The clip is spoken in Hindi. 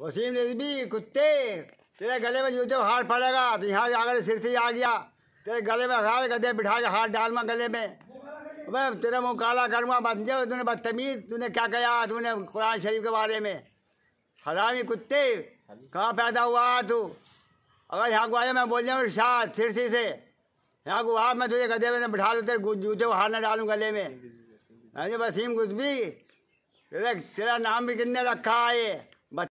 वसीम रिजवी कुत्ते तेरे गले में जूते तो जब पड़ेगा तो यहाँ जाकर सिर से आ गया तेरे गले में सारे गधे बिठा के हाथ डालमा गले में मैं तेरा मुँह काला करूँगा बंदे तूने बदतमीज तूने क्या कहा तूने कुरान शरीफ के बारे में हरामी कुत्ते कहाँ पैदा हुआ तू अगर यहाँ को आया मैं बोल रहा हूँ शाह सिरसी से यहाँ को आ मैं तुझे गदे में बिठा देते जूते को हार ना डालूँ गले में अरे हाँ वसीम कुछ भी तेरा तेरा नाम भी कितने रखा है ये